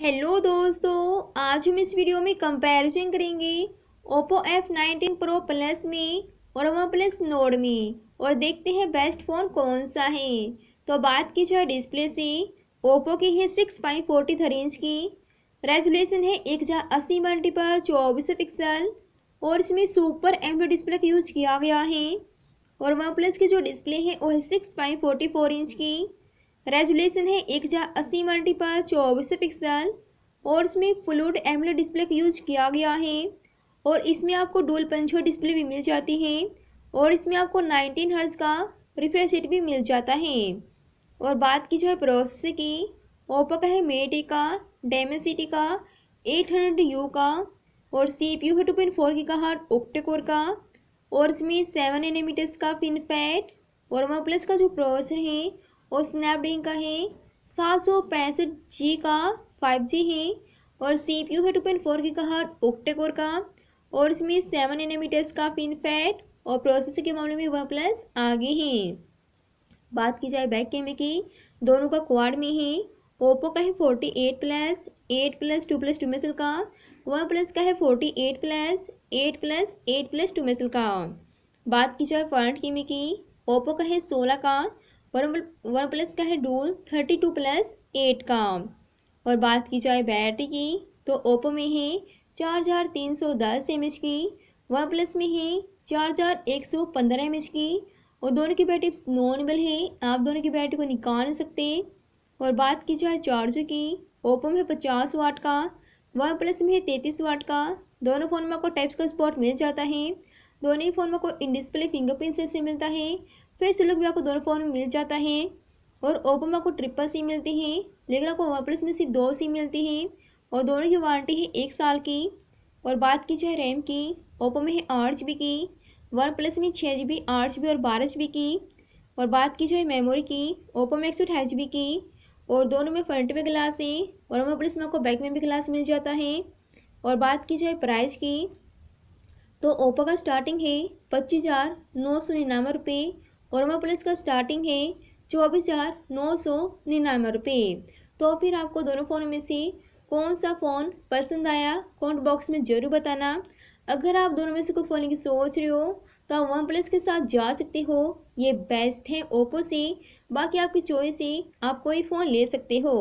hello दोस्तों आज हम इस वीडियो में कंपैरिजन करेंगे Oppo F nineteen pro plus में और वन प्लस नोड में और देखते हैं बेस्ट फ़ोन कौन सा है तो बात की जाए डिस्प्ले से ओप्पो की है six point forty three inch की रेजुलेशन है एक हज़ार अस्सी मल्टीपल चौबीस पिक्सल और इसमें सुपर एम डिस्प्ले का यूज़ किया गया है और वन प्लस की जो डिस्प्ले है वो है six point forty four inch की रेजुलेशन है एक हज़ार अस्सी मल्टीपल चौबीस पिक्सल और इसमें फ्लूड एमले डिस्प्ले का यूज किया गया है और इसमें आपको डोल पंचो डिस्प्ले भी मिल जाती है और इसमें आपको नाइनटीन हर्ज का रिफ्रेश रेट भी मिल जाता है और बात की जो है प्रोसेसर की ओपो का है मेटे का डेमेसिटी का एट हंड्रेड यू का और सी पी यू है टू पॉइंट फोर की का हर ओक्टेकोर का और इसमें सेवन एनमीटर्स का पिन पैड और वन प्लस का जो प्रोसेसर है और स्नैपड्रीन का है सात सौ पैंसठ जी का फाइव जी है और सी पी यू है टू पॉइंट फोर की कहा ओक्टेकोर का और इसमें सेवन एनामीटर्स का फैट और प्रोसेसर के मामले में वन प्लस आगे हैं बात की जाए बैक कैमरे की दोनों का क्वाड में है ओप्पो का है forty eight plus eight plus two plus two मेसल का वन प्लस का है forty eight plus eight plus eight plus two मेसल का बात की जाए फ्रंट कैमरे की ओप्पो का है सोलह का वन वन प्लस का है dual thirty two plus eight का और बात की जाए बैटरी की तो ओप्पो में है चार हज़ार तीन सौ दस एम एच की वन प्लस में है चार हज़ार एक सौ पंद्रह एम एच की और दोनों की बैटरी नॉर्मल है आप दोनों की बैटरी को निकाल नहीं सकते और बात की जाए चार्जर की ओप्पो में पचास वाट का वन प्लस में है तैंतीस वाट का दोनों फ़ोन में आपको टाइप्स का स्पॉट मिल जाता है दोनों ही फ़ोन में आपको इन डिस्प्ले फिंगरप्रिंट से मिलता है फेस लुक भी आपको दोनों फ़ोन में मिल जाता है और ओप्पो में आपको ट्रिपल सिम मिलती है लेकिन आपको वन प्लस में सिर्फ दो सिम मिलती है और दोनों की वारंटी है एक साल की और बात की जाए रैम की ओप्पो में है आठ जी की वन प्लस में छः जी बी आठ जी बी और बारह जी बी की और बात की जाए मेमोरी की ओप्पो में एक सौ अठाईस जी बी की और दोनों में फ्रंट में ग्लास है और वन प्लस में आपको बैक में भी ग्लास मिल जाता है और बात की जाए प्राइस की तो ओप्पो का स्टार्टिंग है पच्चीस हज़ार नौ सौ निन्यानवे रुपये और ओमा प्लस का स्टार्टिंग है चौबीस हज़ार नौ सौ निन्यानवे रुपये तो फिर आपको दोनों फ़ोन में से कौन सा फ़ोन पसंद आया कमेंट बॉक्स में ज़रूर बताना अगर आप दोनों में से कोई फ़ोन की सोच रहे हो तो आप वन प्लस के साथ जा सकते हो ये बेस्ट है ओप्पो से बाकी आपकी चॉइस है आप कोई फ़ोन ले सकते हो